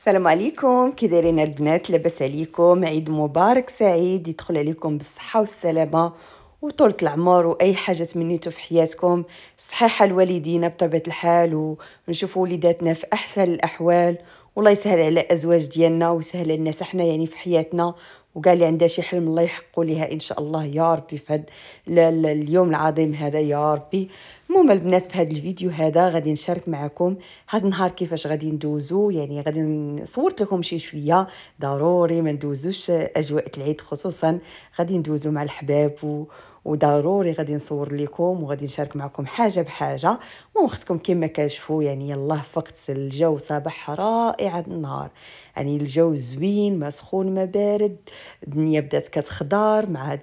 السلام عليكم كي دايرين البنات لاباس عليكم عيد مبارك سعيد يدخل عليكم بالصحه والسلامه وطولة العمر واي حاجه تمنيتو في حياتكم صحيحه لوالدينا بطبيعه الحال ونشوفوا وليداتنا في احسن الاحوال والله يسهل على الازواج ديالنا ويسهل على الناس احنا يعني في حياتنا وقال لي عندها شي حلم الله يحقو ليها ان شاء الله يا ربي في هذا اليوم العظيم هذا يا ربي المهم البنات في هذا الفيديو هذا غادي نشارك معكم هذا النهار كيفاش غادي ندوزو يعني غادي صورت لكم شي شويه ضروري ما ندوزوش اجواء العيد خصوصا غادي ندوزو مع الحباب و... وضروري غادي نصور لكم وغادي نشارك معكم حاجه بحاجه واختكم كما كتشوفوا يعني يلاه فقت الجو صباح رائع النهار يعني الجو زوين ما سخون ما بارد الدنيا بدات كتخضر مع هاد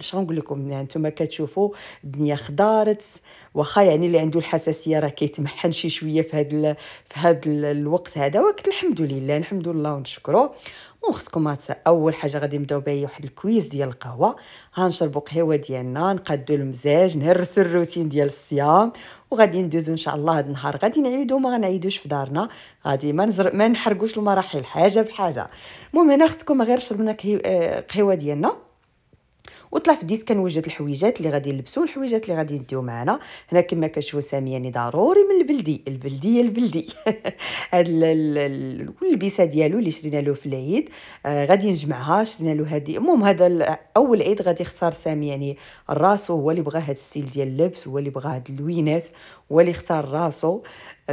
شنو نقول لكم يعني نتوما كتشوفوا الدنيا خضارت واخا يعني اللي عنده الحساسيه راه كيتمحن شي شويه في هاد في هاد الوقت هذا ولكن الحمد لله الحمد لله ونشكره وخصكم اول حاجه غادي نبداو بها واحد الكويز ديال القهوه غنشربوا قهوه ديالنا نقادوا المزاج نهرسوا الروتين ديال الصيام وغادي ندوزو ان شاء الله هذا النهار غادي نعيدو ما غنعيدوش في دارنا غادي ما نزر... ما نحرقوش المراحل حاجه بحاجه المهم هنا خصكم غير شربنا آه، قهوه ديالنا وطلعت بديت كنوجد الحويجات اللي غادي نلبسو الحويجات اللي غادي نديو معنا هنا كما كتشوفوا يعني ضروري من البلدي البلديه البلدي هاد اللبسه ديالو اللي شرينا له في العيد آه غادي نجمعها شرينا له هادي المهم هذا اول عيد غادي يختار يعني راسو هو اللي بغى هاد السيل ديال اللبس هو اللي بغى هاد اللوينات هو اللي اختار راسو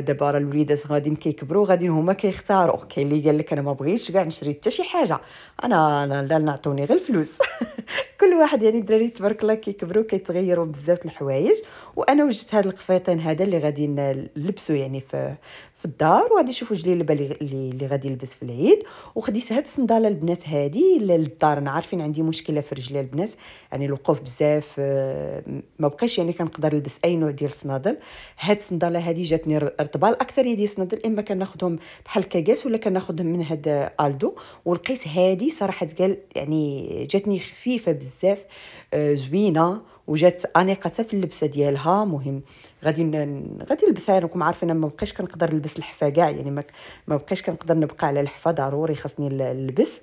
دابا راه الوليدات غاديين كيكبروا غاديين هما كيختاروا كاين اللي قال لك انا ما بغيتش كاع نشري حتى شي حاجه انا انا لا نعطوني غير الفلوس كل واحد يعني الدراري تبارك الله كيكبروا كيتغيروا بزاف الحوايج وانا وجدت هذا القفيطين هذا اللي غادي نلبسو يعني في في الدار وغادي نشوفوا جليلبه اللي اللي غادي يلبس في العيد وخديت هاد الصنداله البنات هادي للدار انا عارفين عندي مشكله في رجلي البنات يعني الوقوف بزاف آه، ما بقاش يعني كنقدر نلبس اي نوع ديال الصنادل هاد الصنداله هادي جاتني الرطبه الاكثريه ديال الصندل اما كناخذهم بحال كاكاس ولا كناخذهم من هاد الدو ولقيت هادي صراحه قال يعني جاتني خفيفه بزاف آه، زوينه وجات انيقه في اللبسه ديالها مهم غادي غادي نلبسها راكم يعني عارفين انا ما بقيتش كنقدر نلبس الحفه كاع يعني ما بقيتش كنقدر نبقى على الحفه ضروري خاصني نلبس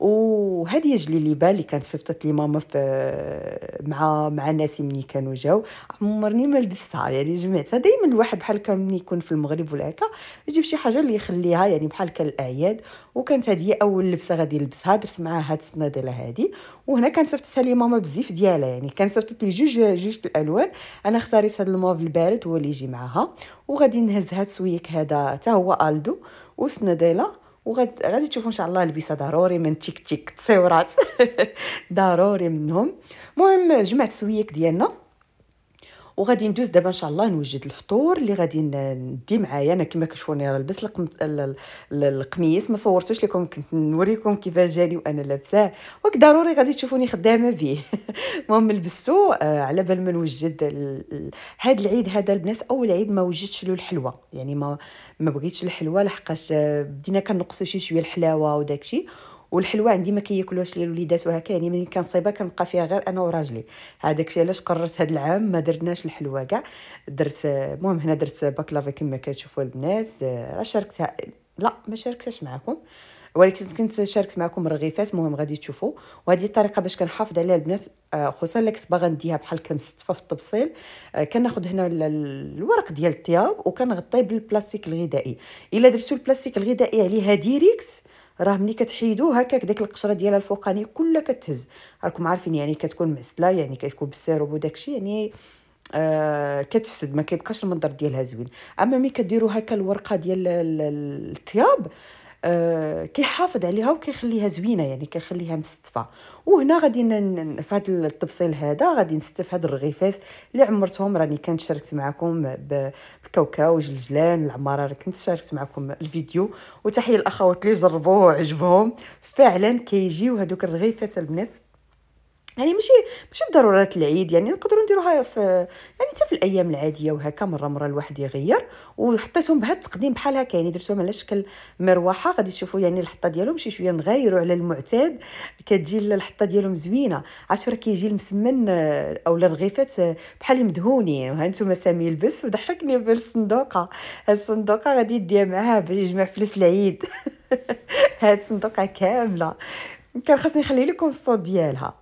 وهذه يجلي لي بالي كان صيفطت لي ماما في مع مع الناس مني كانوا جاو عمرني ما لبستها يعني جمعتها دائما الواحد بحال هكا ملي يكون في المغرب ولا هكا يجيب شي حاجه اللي يخليها يعني بحال كان الاعياد وكانت هذه اول لبسه غادي نلبسها درت معاها هاد السنادله هادي وهنا كان صيفطتها لي ماما بزيف ديالها يعني كان صيفطت لي جوج جوج الالوان انا اختاريت هذا الموف البارد هو اللي يجي معاها وغادي نهز هاد السويك هذا حتى هو الدو وسنديله وغادي تشوفوا ان شاء الله لبسه ضروري من تيك تيك تصويرات ضروري منهم مهم جمعت سويك ديالنا وغادي ندوز دابا ان شاء الله نوجد الفطور اللي غادي ندي معايا انا كما كتشوفوني راه لبست القميص ما صورتوش لكم كنت نوريكم كيفاش جاني وانا لابساه ضروري غادي تشوفوني خدامه به المهم لبستو آه على بال ما نوجد هذا العيد هذا البنات اول عيد ما وجدتش له الحلوه يعني ما ما بغيتش الحلوه لحقاش آه، بدينا كنقصوا شي شويه الحلاوه وداكشي والحلوى عندي ما كياكلوهاش ليا الوليدات وهكا يعني ملي كنصيبها كنبقى فيها غير انا وراجلي هذاك الشيء علاش قررت هذا العام ما درناش الحلوى كاع درت المهم هنا درت باكلافا كما كتشوفوا البنات آه، راه شاركتها لا ما شاركتهاش معكم ولكن كنت شاركت معكم الرغيفات المهم غادي تشوفوا وهذه الطريقه باش كنحافظ عليها البنات آه، خصوصا الا كنت باغا نديها بحال كمستفه في الطبسيل آه، كناخذ هنا الورق ديال الثياب وكنغطيه بالبلاستيك الغذائي الا درتو البلاستيك الغذائي عليها ديريكت راه ملي كتحيدو هكاك ديك القشره ديالها الفوقاني كلها كتهز راكم عارفين يعني كتكون معسله يعني كتكون بالسيروب وداكشي يعني آه كتفسد ما كيبقاش المنظر ديالها زوين اما ملي كديروا هكا الورقه ديال الثياب آه، كيحافظ عليها وكيخليها زوينه يعني كيخليها مستفه وهنا غادي في هذا التبصيل هذا غادي نستف هاد الرغيفات اللي عمرتهم راني كنت شاركت معكم بالكاوكاو جلجلان العماره كنت شاركت معكم الفيديو وتحيه الاخوات اللي جربوه وعجبهم فعلا كيجيو هذوك الرغيفات البنات يعني ماشي ماشي بضروره العيد يعني نقدروا نديروها في يعني حتى في الايام العاديه وهكا مره مره الواحد يغير وحطيتهم بهذا التقديم بحال هكا يعني درتهم على شكل مروحه غادي تشوفوا يعني الحطه ديالهم شي شويه نغيروا على المعتاد كتجي الحطه ديالهم زوينه عرفتوا راه كيجي المسمن آه، او الرغيفات آه، بحال مدهونين وها انتم سامي يلبس وضحكني بالصندوقه الصندوقه غادي يديها معاها باش يجمع فلوس العيد هاد الصندوقه كامله كان خاصني نخلي لكم الصوت ديالها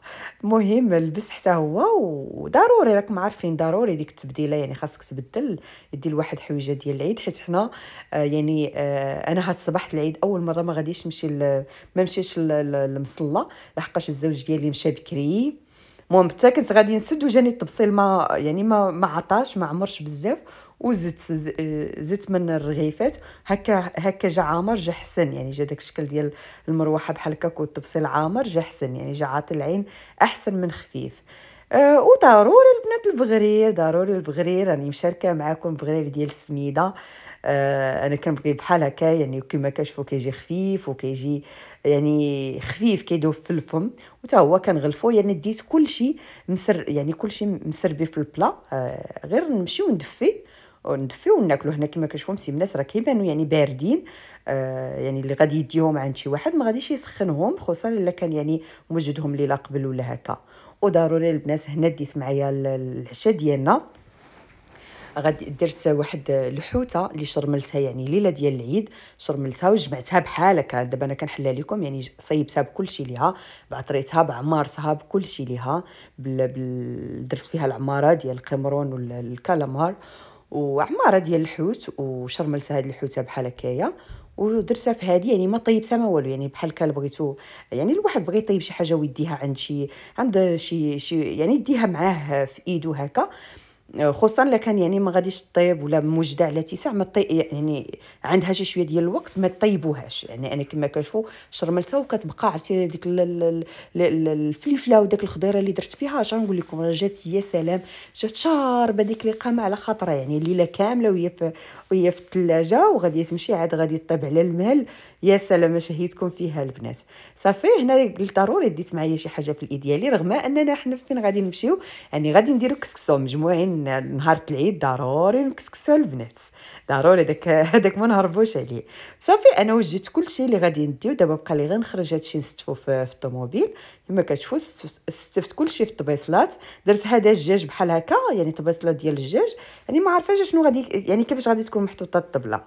المهم البس حتى هو وضروري راكم عارفين ضروري ديك التبديله يعني خاصك تبدل يدي الواحد حويجه ديال العيد حيت حنا آه، يعني آه، انا هاد الصباح العيد اول مره ما غاديش نمشي ما مشيتش للمصلى لحقاش الزوج ديالي مشى بكري المهم حتى كنت غادي نسد وجاني التبصيل ما يعني ما ما عطاش ما عمرش بزاف وزدت زدت آه، من الرغيفات هكا هكا جا عامر جا حسن يعني جا داك الشكل ديال المروحه بحال هكاك والتبصيل عامر جا حسن يعني جا عاطي العين احسن من خفيف أه وضروري البنات البغرير ضروري البغرير راني يعني مشاركه معاكم البغرير ديال السميده أه انا كنبغي بحال هكا يعني كيما كنشوفو كيجي خفيف وكيجي يعني خفيف كيدوب في الفم وتا هو كنغلفو يعني ديت كلشي مسر يعني كلشي مسربي في البلا أه غير نمشي وندفيه ندفيو وناكلو هنا كما كتشوفوا مسيمنات راه كيبانو يعني باردين آه يعني اللي غادي يديهم عند شي واحد ما غاديش يسخنهم خصوصا الا كان يعني موجدهم ليله قبل ولا هكا وضروري البنات هنا ديت معايا العشاء ديالنا غادي درت واحد الحوته اللي شرملتها يعني ليله ديال العيد شرملتها وجمعتها بحال هكا دابا انا كنحلها لكم يعني صيبتها بكل شيء ليها بعطريتها بعمارتها بكل شيء ليها بل بل درت فيها العماره ديال القمرون والكالامار وعماره ديال الحوت وشرملت هاد الحوته بحال هكايا ودرتها في هادي يعني ما طيبتها ما والو يعني بحال كان بغيتو يعني الواحد بغى يطيب شي حاجه ويديها عند شي عند شي شي يعني يديها معاه في ايدو هكا خصوصا الا كان يعني ما غاديش طيب ولا موجده على اتساع ما طي... يعني عندها شي شويه ديال الوقت ما طيبوهاش يعني انا كما كنشوفوا شرملتها وكتبقى عرفتي ديك الفلفله وداك الخضيره اللي درت فيها اش غنقول لكم راه جات يا سلام جات شاربه ديك القامه على خاطرها يعني الليله كامله وهي في وهي في الثلاجه وغادي تمشي عاد غادي طيب على المهل يا سلام شهيتكم فيها البنات صافي هنا ضروري ديت معايا شي حاجه في الايديالي رغم اننا حنا فين غادي نمشيو يعني غادي نديرو كسكسو مجموعين نهار العيد ضروري نكسكسو البنات ضروري داك هذاك ما نهربوش عليه صافي انا وجدت كل شيء اللي غادي نديو دابا بقى لي غير نخرج هادشي نستفو في الطوموبيل كما كتشوفوا استفت كل شيء في الطبيصلات درت هذا الدجاج بحال هكا يعني طبيصله ديال الدجاج يعني ما عارفاش شنو غادي يعني كيفاش غادي تكون محطوطه الطبله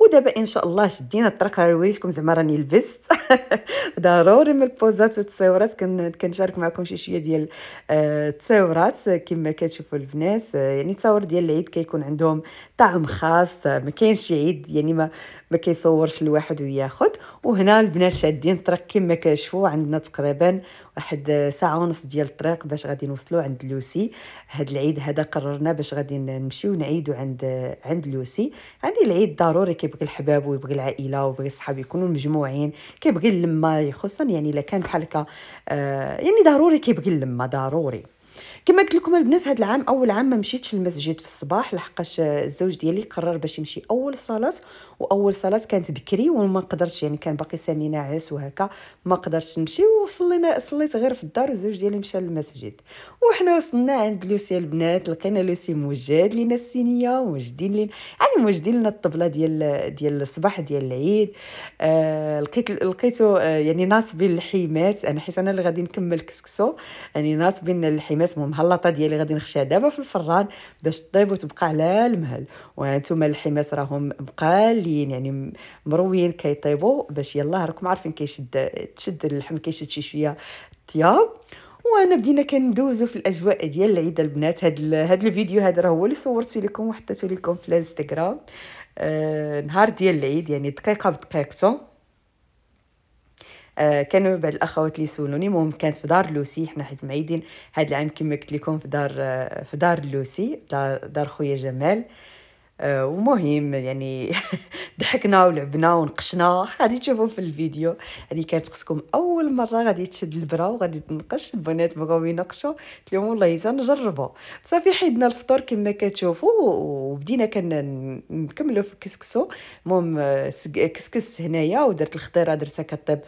ودابا ان شاء الله شدينا الطريق راه وريتكم زعما راني لبست ضروري من البوزات والتصاورات كنشارك معكم شي شويه ديال آه، التصاورات كما كتشوفوا البنات آه، يعني التصاور ديال العيد كيكون عندهم طعم خاص ما كاينش عيد يعني ما ما كيصورش الواحد وياخد وهنا البنات شادين الطريق كما كنشوفوا عندنا تقريبا واحد ساعه ونص ديال الطريق باش غادي نوصلوا عند لوسي هاد العيد هذا قررنا باش غادي نمشيو نعيدوا عند عند لوسي يعني العيد ضروري كيبغي الحباب ويبغي العائله ويبغي الصحاب يكونوا مجموعين كيبغي اللمه خصوصا يعني الا كان بحال هكا آه يعني ضروري كيبغي اللمه ضروري كما قلت لكم البنات هذا العام اول عام ما مشيتش للمسجد في الصباح لحقاش الزوج ديالي قرر باش يمشي اول صلاه واول صلاه كانت بكري وما قدرتش يعني كان باقي سامي ناعس وهكا ما قدرتش نمشي وصلينا صليت غير في الدار والزوج ديالي مشى للمسجد وحنا وصلنا عند لوسي البنات لقينا لوسي موجد لينا السينيه موجدين لينا يعني موجدين لنا الطبله ديال ديال الصباح ديال العيد آه لقيت لقيتو آه، يعني ناصبين الحيمات انا حيت انا اللي غادي نكمل كسكسو يعني ناصبين الحيمات مهم المهلطه ديالي غادي نخشيها دابا في الفران باش طيب وتبقى على المهل وانتم الحماس راهم مقالين يعني مرويين كيطيبوا باش يلاه راكم عارفين كيشد تشد اللحم كيشد شي شويه الثياب وانا بدينا كندوزو في الاجواء ديال العيد البنات هاد ال... هاد الفيديو هذا راه هو اللي صورته لكم وحطيته لكم في الانستغرام آه نهار ديال العيد يعني دقيقه بدقيقته آه، كانوا بعض الاخوات اللي يسولوني المهم كانت في دار لوسي حنا حيت معيدين هاد العام كما قلت لكم في دار آه، في دار لوسي دار, دار خويا جمال آه، ومهم يعني ضحكنا ولعبنا ونقشنا غادي تشوفوا في الفيديو هذه كانت خصكم اول مره غادي تشد البرا وغادي تنقش البنات بغاو ينقشوا قلت لهم والله نجربوا صافي حيدنا الفطور كما كتشوفوا وبدينا كنكملوا في الكسكسو المهم كسكس هنايا ودرت الخضيره درتها كطيب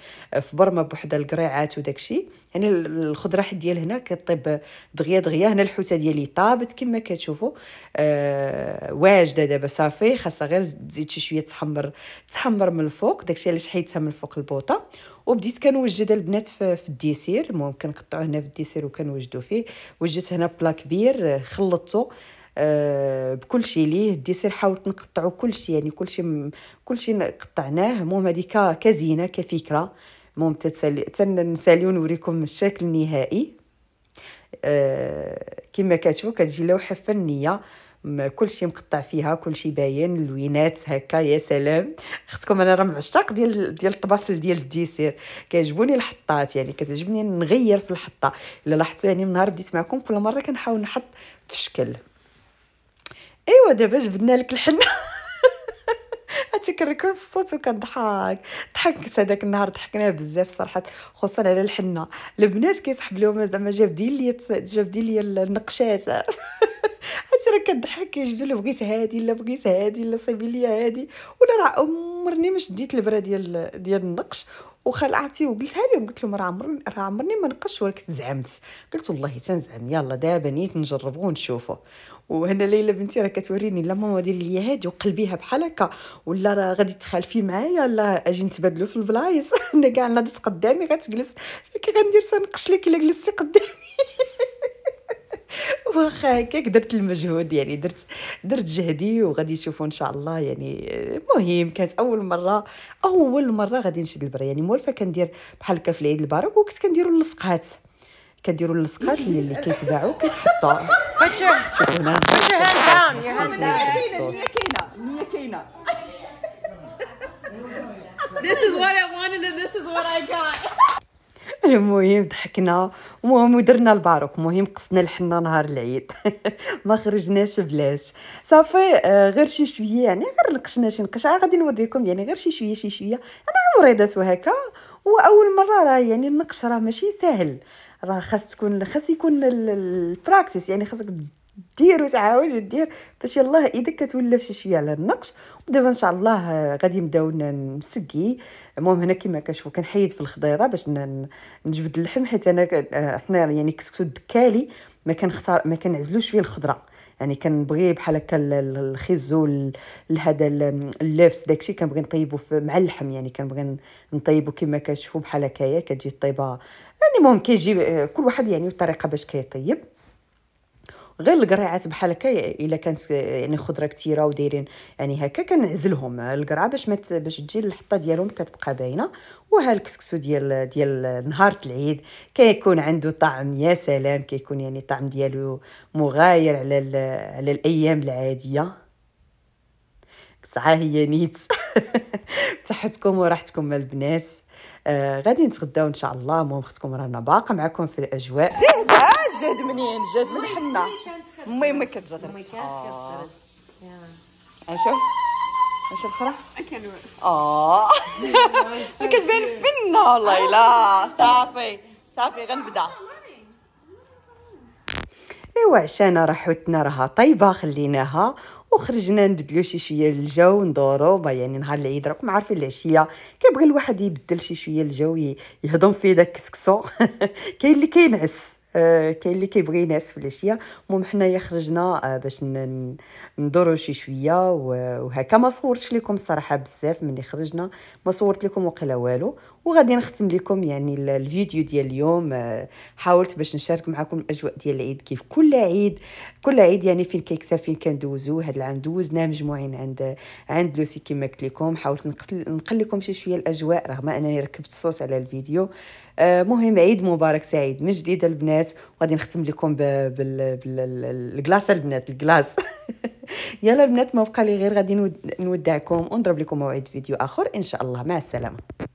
في برمه بوحدها القريعات وداكشي يعني الخضره حد ديال هنا كطيب دغيا دغيا هنا الحوته ديالي طابت كما كتشوفوا آه واجد زبده دابا صافي خاصها غير تزيد شي شويه تحمر تحمر من الفوق داكشي علاش حيدتها من فوق البوطه وبديت كنوجد البنات في, في الديسير المهم كنقطعو هنا في الديسير وكنوجدو فيه وجدت هنا بلا كبير خلطته أه بكل شيء ليه الديسير حاولت نقطعو كل شيء يعني كل شيء كل شيء قطعناه المهم هذه كزينه كفكره المهم تنساليو نوريكم الشكل النهائي أه كما كتشوفوا كتجي لوحه فنيه كل شيء مقطع فيها كل شيء باين اللوينات هكا يا سلام خصكم انا راه من عشاق ديال ديال الطباسل ديال الديسير كيعجبوني الحطات يعني كتعجبني نغير في الحطه الا لاحظتوا يعني من نهار بديت معكم كل مره كنحاول نحط في شكل ايوا دابا جبدنا لك الحنه تيكركب في الصوت وكضحك ضحكت هذاك النهار ضحكنا بزاف صراحه خصوصا على الحنه البنات كيسحب لهم زعما جابدين لي جابدين لي النقشات حتى راه كضحك كيجبد بغيت هادي لا بغيت هادي لا صيبي لي هادي ولا راه عمرني ما شديت البره ديال ديال النقش وخلعتي وقلت لهم قلت لهم راه عمرني راه عمرني ما نقش ولكن زعمت قلت والله تنزعم يلا دابا نيت نجرب ونشوفه وهنا ليلى بنتي راه كتوريني لا ماما ديري ليا هادي وقلبيها بحال هكا ولا راه غادي تخالفي معايا لا اجي نتبادلوا في البلايص انا كاع ناضت قدامي غتجلس كي غندير سنقش لك الا جلستي قدامي واخا هكاك درت المجهود يعني درت درت جهدي وغادي تشوفوا ان شاء الله يعني آه، مهم كانت اول مره اول مره غادي نشد البرا يعني مولفه كندير بحال هكا في العيد المبارك وكنت كنديروا اللصقات كنديروا اللصقات اللي, اللي كيتباعوا كتحطوا هنا This is what I wanted and this is what I got. المهم ضحكنا المهم ودرنا الباروك المهم قصنا الحنه نهار العيد ما خرجناش بلاش صافي آه، غير شي شويه يعني غير نقشنا شي نقش آه، غادي نوريكم يعني غير شي شويه شي شويه انا عمري وهكا واول مره راه يعني النقش راه ماشي سهل راه خاص تكون خاص يكون البراكسيس يعني خاصك دير وتعاود ودير باش يلاه ايدك كتولى شي شويه على النقش ودابا ان شاء الله غادي نبداو نسقي المهم هنا كما كتشوفوا كنحيد في الخضيره باش نجبد اللحم حيت انا حنا يعني كسكسو الدكالي ما كنختار ما كنعزلوش فيه الخضره يعني كنبغي بحال هكا الخزو هذا اللفس داكشي كنبغي نطيبو مع اللحم يعني كنبغي نطيبو كما كتشوفوا بحال هكايا كتجي الطيبه يعني المهم كيجي كل واحد يعني الطريقه باش كيطيب كي غير القريعات بحال هكا الا كانت يعني خضره كثيره ودايرين يعني هكا كنعزلهم القرعه باش ما باش تجي الحطه ديالهم كتبقى باينه وها الكسكسو ديال ديال نهار العيد كيكون عنده طعم يا سلام كيكون يعني الطعم ديالو مغاير على على الايام العاديه ساعه هي نيت بصحتكم وراحتكم البنات آه غادي نتغداو ان شاء الله مهم اختكم رانا باقا معكم في الاجواء جاد منين جاد من حنا مي ما كتزغرت اه, آه. كانت اش الفرح اه كتبان فينا والله صافي صافي غنبدا ايوا عشانا راحتنا راها طيبه خليناها وخرجنا نبدلو شي شويه الجو ندورو يعني نهار العيد راكم عارفين العشيه كيبغي الواحد يبدل شي شويه الجو يهضم فيه داك الكسكسو كاين اللي كينعس آه، كاين اللي كيبغي ينعس في العشيه المهم حنايا خرجنا آه، باش ندورو شي شويه وهكا ما صورتش لكم الصراحه بزاف ملي خرجنا ما صورت لكم وقيلا والو وغادي نختم لكم يعني الفيديو ديال اليوم آه، حاولت باش نشارك معكم الاجواء ديال العيد كيف كل عيد كل عيد يعني فين كيكسا فين كندوزو هاد العام دوزنا مجموعين عند عند لوسي كما قلت لكم حاولت نقل لكم شي شويه الاجواء رغم انني ركبت الصوت على الفيديو آه، مهم عيد مبارك سعيد من جديد البنات وغادي نختم لكم بالكلاص البنات الكلاص يلا البنات ما بقى لي غير غادي نودعكم ونضرب لكم موعد فيديو اخر ان شاء الله مع السلامه